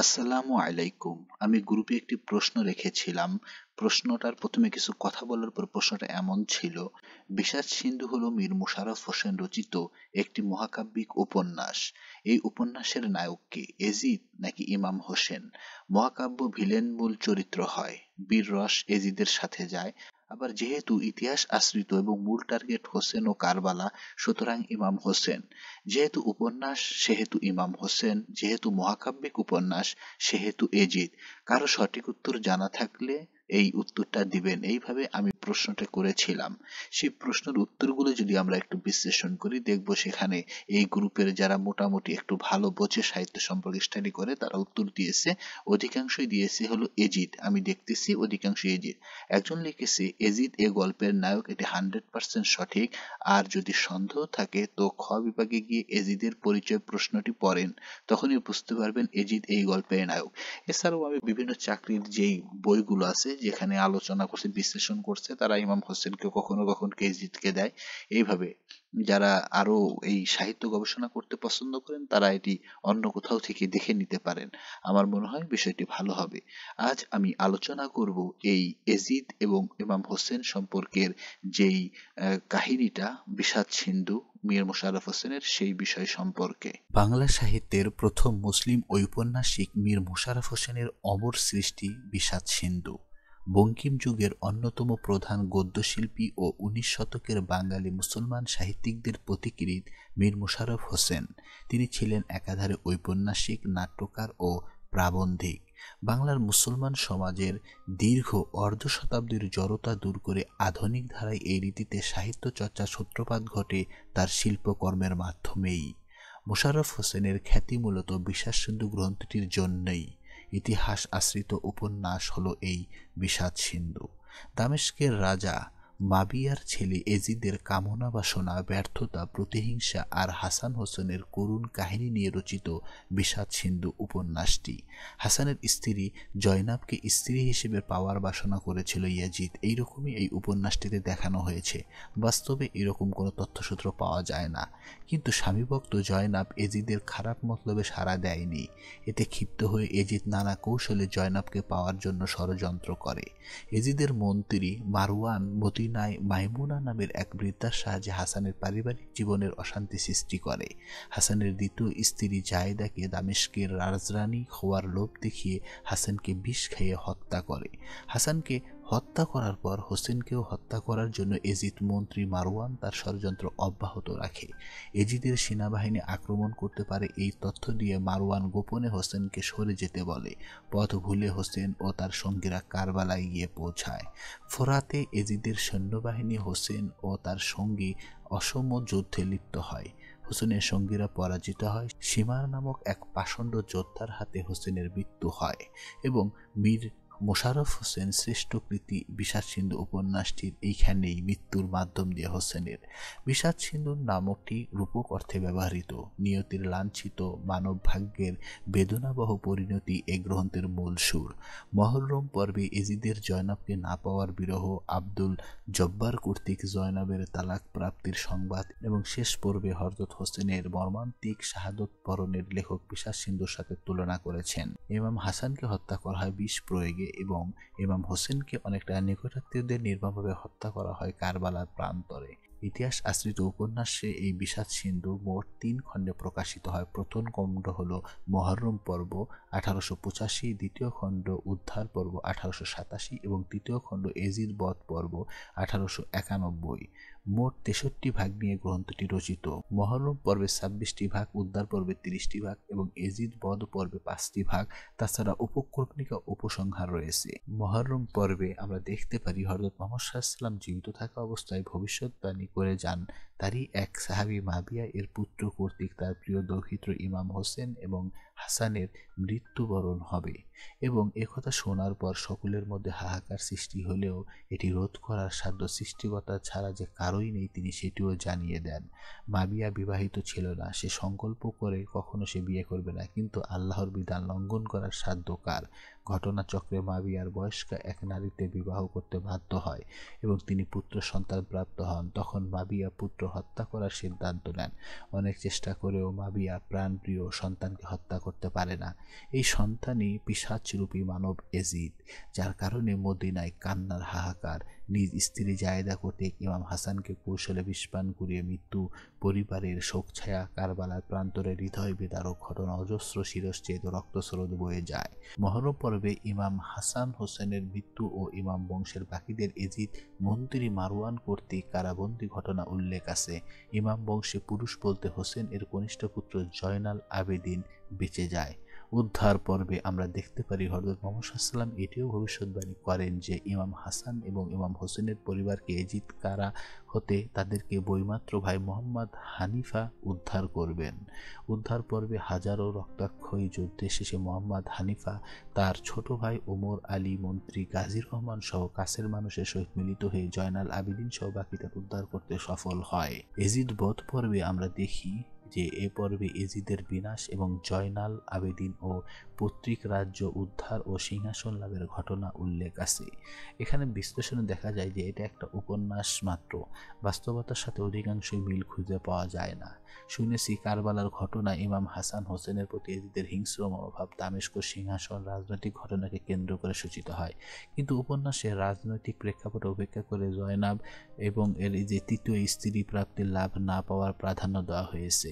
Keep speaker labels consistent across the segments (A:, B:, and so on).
A: আসসালামু আলাইকুম আমি গ্রুপে একটি প্রশ্ন রেখেছিলাম প্রশ্নটার প্রথমে কিছু কথা বলার পর প্রশ্নটা এমন ছিল বিষাদ সিন্ধু হলো মীর মুশারফ হোসেন রচিত একটি মহাকাব্যিক উপন্যাস এই উপন্যাসের নায়ক কে এজিদ নাকি ইমাম হোসেন মহাকাব্য ভিলেন মূল চরিত্র হয় বীর রস এজিদের সাথে যায় আবার যেহেতু ইতিহাস আশ্রিত এবং মূল টার্গেট হোসেন ও কারবালা সুতরাং ইমাম হোসেন যেহেতু উপন্যাস সেহেতু ইমাম হোসেন যেহেতু মহাকাব্যিক উপন্যাস সেহেতু এজিদ কারো সঠিক উত্তর জানা থাকলে এই উত্তরটা দিবেন এইভাবে আমি প্রশ্নটা করেছিলাম সেই প্রশ্নের উত্তরগুলো যদি আমরা একটু বিশ্লেষণ করি দেখব সেখানে এই গ্রুপের যারা মোটামুটি একটু ভালো বোঝে সাহিত্য সম্পর্কে স্টাডি করে তারা উত্তর দিয়েছে অধিকাংশই দিয়েছে হলো এজিদ আমি দেখতেছি অধিকাংশ এজিদ একজন লিখেছে এজিদ এ গল্পের নায়ক এটি হান্ড্রেড পার্সেন্ট সঠিক আর যদি সন্দেহ থাকে তো খ বিভাগে গিয়ে এজিদের পরিচয় প্রশ্নটি পড়েন তখনই বুঝতে পারবেন এজিদ এই গল্পের নায়ক এছাড়াও আমি বিভিন্ন চাকরির যেই বইগুলো আছে যেখানে আলোচনা করছে বিশ্লেষণ করছে তারা ইমাম হোসেনকে কখনো কখনো কেজিতকে দেয় এইভাবে যারা আরো এই সাহিত্য গবেষণা করতে পছন্দ করেন তারা এটি অন্য কোথাও থেকে দেখে নিতে পারেন আমার মনে হয় বিষয়টি ভালো হবে আজ আমি আলোচনা করব এই এজিদ এবং ইমাম হোসেন সম্পর্কের যেই কাহিনীটা বিষাদ সিন্ধু মীর মোশারফ হোসেনের সেই বিষয় সম্পর্কে বাংলা সাহিত্যের প্রথম মুসলিম ঔপন্যাসিক মীর মোশারফ হোসেনের অমর সৃষ্টি বিষাদ সিন্ধু বঙ্কিম যুগের অন্যতম প্রধান গদ্যশিল্পী ও উনিশ শতকের বাঙালি মুসলমান সাহিত্যিকদের প্রতিকৃত মীর মুশারফ হোসেন তিনি ছিলেন একাধারে ঔপন্যাসিক নাট্যকার ও প্রাবন্ধিক বাংলার মুসলমান সমাজের দীর্ঘ অর্ধ শতাব্দীর জড়তা দূর করে আধুনিক ধারায় এই রীতিতে সাহিত্য চর্চা সূত্রপাত ঘটে তার শিল্পকর্মের মাধ্যমেই মোশাররফ হোসেনের খ্যাতি মূলত বিশ্বাস সিন্ধু গ্রন্থটির জন্যই ইতিহাস আশ্রিত উপন্যাস হলো এই বিষাদ সিন্ধু দামেশকের রাজা মাবিয়ার ছেলে এজিদের কামনা বাসনা ব্যর্থতা প্রতিহিংসা আর হাসান হোসেনের করুণ কাহিনী নিয়ে রচিত বিষাদ সিন্ধু উপন্যাসটি হাসানের স্ত্রী জয়নাবকে স্ত্রী হিসেবে পাওয়ার বাসনা করেছিল ইয়াজিদ এইরকমই এই উপন্যাসটিতে দেখানো হয়েছে বাস্তবে এরকম কোনো তথ্যসূত্র পাওয়া যায় না কিন্তু স্বামীভক্ত জয়নাব এজিদের খারাপ মতলবে সাড়া দেয়নি এতে ক্ষিপ্ত হয়ে এজিদ নানা কৌশলে জয়নাবকে পাওয়ার জন্য ষড়যন্ত্র করে এজিদের মন্ত্রী মারওয়ান মতিন রায় মাইমুনা নামের এক বৃদ্ধার সাহায্যে হাসানের পারিবারিক জীবনের অশান্তি সৃষ্টি করে হাসানের দ্বিতীয় স্ত্রী জায়দাকে দামেশকের রাজরানী হওয়ার লোভ দেখিয়ে হাসানকে বিষ খেয়ে হত্যা করে হাসানকে হত্যা করার পর হোসেনকেও হত্যা করার জন্য এজিদ মন্ত্রী মারওয়ান তার ষড়যন্ত্র অব্যাহত রাখে এজিদের সেনাবাহিনী আক্রমণ করতে পারে এই তথ্য দিয়ে মারওয়ান গোপনে হোসেনকে সরে যেতে বলে পথ ভুলে হোসেন ও তার সঙ্গীরা কারবালায় গিয়ে পৌঁছায় ফোরাতে এজিদের সৈন্যবাহিনী হোসেন ও তার সঙ্গী অসম যুদ্ধে লিপ্ত হয় হোসেনের সঙ্গীরা পরাজিত হয় সীমার নামক এক পাষণ্ড যোদ্ধার হাতে হোসেনের মৃত্যু হয় এবং মীর মোশাররফ হোসেন শ্রেষ্ঠ কৃতি বিষাদ সিন্ধু উপন্যাসটির এইখানেই মৃত্যুর মাধ্যম দিয়ে হোসেনের বিষাদ সিন্ধুর নামকটি রূপক অর্থে ব্যবহৃত নিয়তির লাঞ্ছিত মানব ভাগ্যের বেদনাবহ পরিণতি এ গ্রন্থের মূল সুর মহরম পর্বে এজিদের জয়নাবকে না পাওয়ার বিরহ আব্দুল জব্বার কর্তৃক জয়নাবের তালাক প্রাপ্তির সংবাদ এবং শেষ পর্বে হরদত হোসেনের মর্মান্তিক শাহাদত পরনের লেখক বিষাদ সিন্ধুর সাথে তুলনা করেছেন এমাম হাসানকে হত্যা করা হয় বিষ প্রয়োগে সঙ্গে এবং ইমাম হোসেনকে অনেকটা নিকটাত্মীয়দের নির্মমভাবে হত্যা করা হয় কারবালার প্রান্তরে ইতিহাস আশ্রিত উপন্যাসে এই বিষাদ সিন্ধু মোট তিন খণ্ডে প্রকাশিত হয় প্রথম খণ্ড হল মহরম পর্ব আঠারোশো পঁচাশি দ্বিতীয় খণ্ড উদ্ধার পর্ব আঠারোশো সাতাশি এবং তৃতীয় খণ্ড এজির বধ পর্ব আঠারোশো একানব্বই মোট তেষট্টি ভাগ নিয়ে গ্রন্থটি রচিত মহরম পর্বে ছাব্বিশটি ভাগ উদ্ধার পর্বে তিরিশটি ভাগ এবং এজিদ বধ পর্বে পাঁচটি ভাগ তাছাড়া উপকল্পনিকা উপসংহার রয়েছে মহরম পর্বে আমরা দেখতে পারি হরদত মোহাম্মদ জীবিত থাকা অবস্থায় ভবিষ্যৎবাণী করে যান তারই এক সাহাবি মাবিয়া এর পুত্র কর্তৃক তার প্রিয় দৌহিত্র ইমাম হোসেন এবং হাসানের মৃত্যুবরণ হবে এবং একথা শোনার পর সকলের মধ্যে হাহাকার সৃষ্টি হলেও এটি রোধ করার সাধ্য সৃষ্টিকতা ছাড়া যে কারোই নেই তিনি সেটিও জানিয়ে দেন মাবিয়া বিবাহিত ছিল না সে সংকল্প করে কখনো সে বিয়ে করবে না কিন্তু আল্লাহর বিধান লঙ্ঘন করার সাধ্য কার ঘটনাচক্রে মাবিয়ার বয়স্কা এক নারীতে বিবাহ করতে বাধ্য হয় এবং তিনি পুত্র সন্তান প্রাপ্ত হন তখন মাবিয়া পুত্র হত্যা করার সিদ্ধান্ত নেন অনেক চেষ্টা করেও মাবিয়া প্রাণপ্রিয় সন্তানকে হত্যা করতে পারে না এই সন্তানই পিসাচরূপী মানব এজিদ যার কারণে মদিনায় কান্নার হাহাকার নিজ স্ত্রী জায়দা কর্তৃক ইমাম হাসানকে কৌশলে বিস্পান করিয়ে মৃত্যু পরিবারের শোকছায়া কারবালার প্রান্তরে হৃদয় বিদারক ঘটনা অজস্র শিরশ্চেদ রক্তস্রোত বয়ে যায় মহরম পর্বে ইমাম হাসান হোসেনের মৃত্যু ও ইমাম বংশের বাকিদের এজিদ মন্ত্রী মারওয়ান কর্তৃক কারাবন্দী ঘটনা উল্লেখ আছে ইমাম বংশে পুরুষ বলতে হোসেন এর কনিষ্ঠ পুত্র জয়নাল আবেদিন বেঁচে যায় উদ্ধার পর্বে আমরা দেখতে পারি হরদত মোহাম্মদ সাল্লাম এটিও ভবিষ্যৎবাণী করেন যে ইমাম হাসান এবং ইমাম হোসেনের পরিবারকে এজিত কারা হতে তাদেরকে বইমাত্র ভাই মোহাম্মদ হানিফা উদ্ধার করবেন উদ্ধার পর্বে হাজারো রক্তাক্ষয়ী যুদ্ধে শেষে মোহাম্মদ হানিফা তার ছোট ভাই ওমর আলী মন্ত্রী গাজীর রহমান সহ কাছের মানুষের সহিত মিলিত হয়ে জয়নাল আবিদিন সহ বাকি উদ্ধার করতে সফল হয় এজিদ বধ পর্বে আমরা দেখি যে এ পর্বে এজিদের বিনাশ এবং জয়নাল আবেদিন ও পৈতৃক রাজ্য উদ্ধার ও সিংহাসন লাভের ঘটনা উল্লেখ আছে এখানে বিশ্লেষণে দেখা যায় যে এটা একটা উপন্যাস মাত্র বাস্তবতার সাথে অধিকাংশই মিল খুঁজে পাওয়া যায় না শুনেছি কারবালার ঘটনা ইমাম হাসান হোসেনের প্রতি এজিদের হিংস্র মনোভাব দামেস্ক সিংহাসন রাজনৈতিক ঘটনাকে কেন্দ্র করে সূচিত হয় কিন্তু উপন্যাসে রাজনৈতিক প্রেক্ষাপটে উপেক্ষা করে জয়নাব এবং এর যে তৃতীয় স্ত্রী প্রাপ্তির লাভ না পাওয়ার প্রাধান্য দেওয়া হয়েছে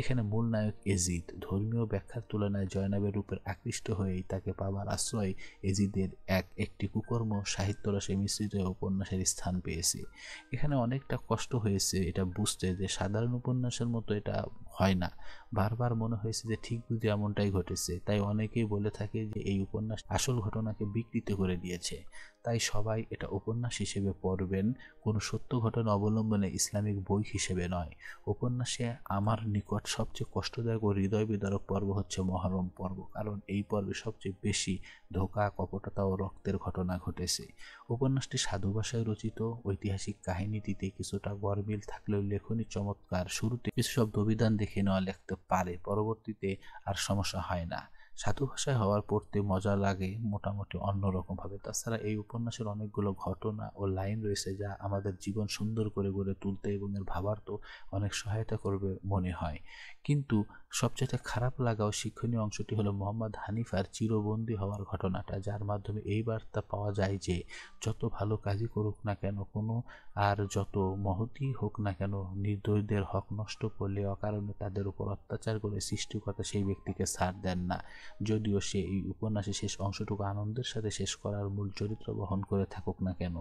A: এখানে মূল নায়ক এজিদ ধর্মীয় ব্যাখ্যার তুলনায় জয়নাবের রূপের আকৃষ্ট হয়েই তাকে পাবার আশ্রয় এজিদের এক একটি কুকর্ম সাহিত্যরসে মিশ্রিত উপন্যাসের স্থান পেয়েছে এখানে অনেকটা কষ্ট হয়েছে এটা বুঝতে যে সাধারণ উপন্যাসের মতো এটা হয় না বারবার মনে হয়েছে যে ঠিক বুঝে এমনটাই ঘটেছে তাই অনেকেই বলে থাকে যে এই উপন্যাস আসল ঘটনাকে বিকৃত করে দিয়েছে তাই সবাই এটা উপন্যাস হিসেবে পড়বেন কোনো সত্য ঘটনা অবলম্বনে ইসলামিক বই হিসেবে নয় উপন্যাসে আমার নিকট সবচেয়ে কষ্টদায়ক ও হৃদয় বিদারক পর্ব হচ্ছে মহরম পর্ব কারণ এই পর্বে সবচেয়ে বেশি ধোকা কপটতা ও রক্তের ঘটনা ঘটেছে উপন্যাসটি সাধু ভাষায় রচিত ঐতিহাসিক কাহিনীটিতে কিছুটা গরমিল থাকলেও লেখনী চমৎকার শুরুতে কিছু সব অভিধান দেখে নেওয়া লিখতে পারে পরবর্তীতে আর সমস্যা হয় না সাধু ভাষায় হওয়ার পড়তে মজা লাগে মোটামুটি অন্যরকমভাবে তাছাড়া এই উপন্যাসের অনেকগুলো ঘটনা ও লাইন রয়েছে যা আমাদের জীবন সুন্দর করে গড়ে তুলতে এবং এর ভাবার তো অনেক সহায়তা করবে মনে হয় কিন্তু সবচেয়ে খারাপ লাগা ও শিক্ষণীয় অংশটি হলো মোহাম্মদ হানিফার চিরবন্দি হওয়ার ঘটনাটা যার মাধ্যমে এই বার্তা পাওয়া যায় যে যত ভালো কাজই করুক না কেন কোনো আর যত মহতি হোক না কেন নির্দোষদের হক নষ্ট করলে অকারণে তাদের উপর অত্যাচার করে সৃষ্টিকর্তা সেই ব্যক্তিকে ছাড় দেন না যদিও সে এই উপন্যাসে শেষ অংশটুকু আনন্দের সাথে শেষ করার মূল চরিত্র বহন করে থাকুক না কেন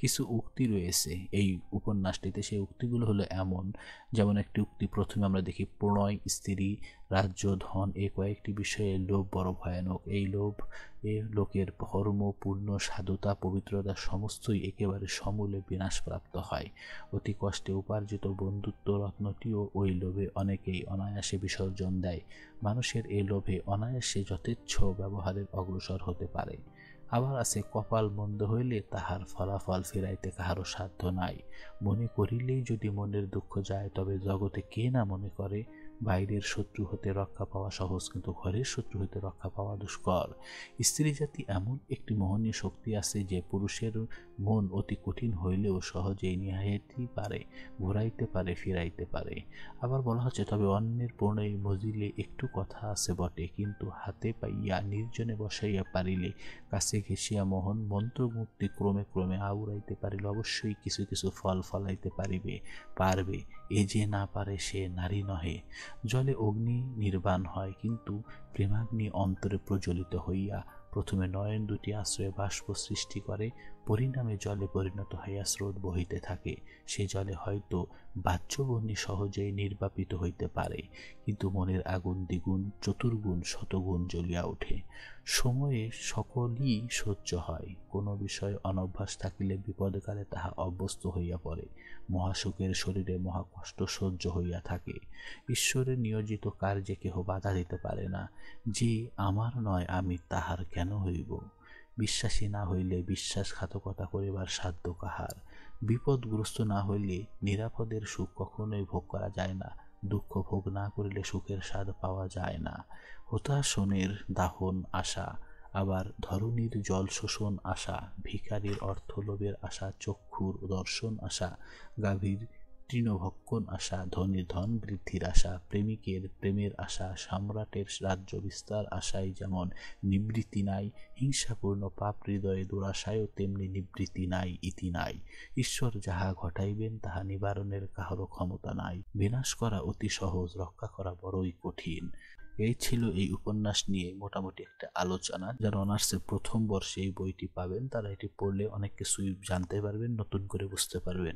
A: কিছু উক্তি রয়েছে এই উপন্যাসটিতে সেই উক্তিগুলো হলো এমন যেমন একটি উক্তি প্রথমে আমরা দেখি পূর্ণ নয় স্ত্রী রাজ্য ধন এ কয়েকটি বিষয়ে লোভ বড় ভয়ানক এই লোভ এ লোকের ধর্ম পূর্ণ সাধুতা পবিত্রতা সমস্তই একেবারে সমূলে বিনাশপ্রাপ্ত হয় অতি কষ্টে উপার্জিত বন্ধুত্ব রত্নটিও ওই লোভে অনেকেই অনায়াসে বিসর্জন দেয় মানুষের এই লোভে অনায়াসে যথেচ্ছ ব্যবহারের অগ্রসর হতে পারে আবার আছে কপাল মন্দ হইলে তাহার ফলাফল ফিরাইতে কাহারও সাধ্য নাই মনে করিলেই যদি মনের দুঃখ যায় তবে জগতে কে না মনে করে বাইরের শত্রু হতে রক্ষা পাওয়া সহজ কিন্তু ঘরের শত্রু হতে রক্ষা পাওয়া দুষ্কর স্ত্রী জাতি এমন একটি মোহনীয় শক্তি আছে যে পুরুষের মন অতি কঠিন হইলেও সহজেই নিহাইতে পারে ঘোরাইতে পারে ফিরাইতে পারে আবার বলা হচ্ছে তবে অন্যের প্রণয় মজিলে একটু কথা আছে বটে কিন্তু হাতে পাইয়া নির্জনে বসাইয়া পারিলে কাছে ঘেঁষিয়া মোহন মন্ত্রমুক্তি ক্রমে ক্রমে আউড়াইতে পারিলে অবশ্যই কিছু কিছু ফল ফলাইতে পারিবে পারবে এ যে না পারে সে নারী নহে জলে অগ্নি নির্বাণ হয় কিন্তু প্রেমাগ্নি অন্তরে প্রজ্বলিত হইয়া প্রথমে নয়ন দুটি আশ্রয়ে বাষ্প সৃষ্টি করে পরিণামে জলে পরিণত হইয়া স্রোত বহিতে থাকে সে জলে হয়তো বাহ্যবন্দী সহজেই নির্বাপিত হইতে পারে কিন্তু মনের আগুন দ্বিগুণ চতুর্গুণ শতগুণ জ্বলিয়া ওঠে সময়ে সকলই সহ্য হয় কোনো বিষয় অনভ্যাস থাকিলে বিপদকালে তাহা অভ্যস্ত হইয়া পড়ে মহাসুখের শরীরে মহাকষ্ট সহ্য হইয়া থাকে ঈশ্বরের নিয়োজিত কার্যে কেহ বাধা দিতে পারে না যে আমার নয় আমি তাহার কেন হইব বিশ্বাসী না হইলে বিশ্বাসঘাতকতা করিবার সাধ্য কাহার বিপদগ্রস্ত না হইলে নিরাপদের সুখ কখনোই ভোগ করা যায় না দুঃখ ভোগ না করিলে সুখের স্বাদ পাওয়া যায় না হতাশনের দাহন আশা আবার ধরণীর জল শোষণ আশা ভিকারীর অর্থলোভের আশা চক্ষুর দর্শন আশা গাভীর তৃণভক্ষণ আশা ধনী ধন বৃদ্ধির আশা প্রেমিকের প্রেমের আশা সম্রাটের রাজ্য বিস্তার আশায় যেমন নিবৃত্তি নাই হিংসাপূর্ণ পাপ হৃদয়ে দুরাশায়ও তেমনি নিবৃত্তি নাই ইতি নাই ঈশ্বর যাহা ঘটাইবেন তাহা নিবারণের কাহারও ক্ষমতা নাই বিনাশ করা অতি সহজ রক্ষা করা বড়ই কঠিন এই ছিল এই উপন্যাস নিয়ে মোটামুটি একটা আলোচনা যারা অনার্সের প্রথম বর্ষে এই বইটি পাবেন তারা এটি পড়লে অনেক কিছুই জানতে পারবেন নতুন করে বুঝতে পারবেন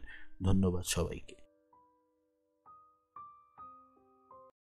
A: ধন্যবাদ সবাইকে